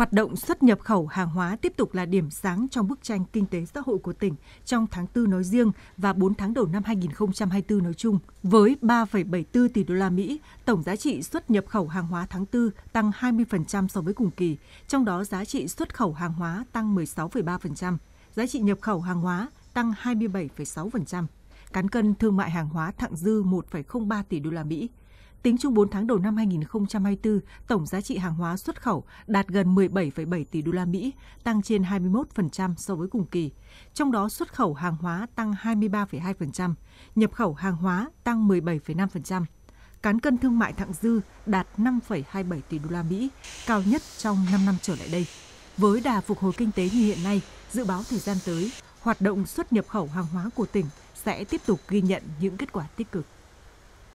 Hoạt động xuất nhập khẩu hàng hóa tiếp tục là điểm sáng trong bức tranh kinh tế xã hội của tỉnh trong tháng 4 nói riêng và 4 tháng đầu năm 2024 nói chung. Với 3,74 tỷ đô la Mỹ, tổng giá trị xuất nhập khẩu hàng hóa tháng 4 tăng 20% so với cùng kỳ, trong đó giá trị xuất khẩu hàng hóa tăng 16,3%, giá trị nhập khẩu hàng hóa tăng 27,6%, cán cân thương mại hàng hóa thặng dư 1,03 tỷ đô la Mỹ. Tính chung 4 tháng đầu năm 2024, tổng giá trị hàng hóa xuất khẩu đạt gần 17,7 tỷ đô la Mỹ, tăng trên 21% so với cùng kỳ. Trong đó xuất khẩu hàng hóa tăng 23,2%, nhập khẩu hàng hóa tăng 17,5%. Cán cân thương mại thặng dư đạt 5,27 tỷ đô la Mỹ, cao nhất trong 5 năm trở lại đây. Với đà phục hồi kinh tế như hiện nay, dự báo thời gian tới, hoạt động xuất nhập khẩu hàng hóa của tỉnh sẽ tiếp tục ghi nhận những kết quả tích cực.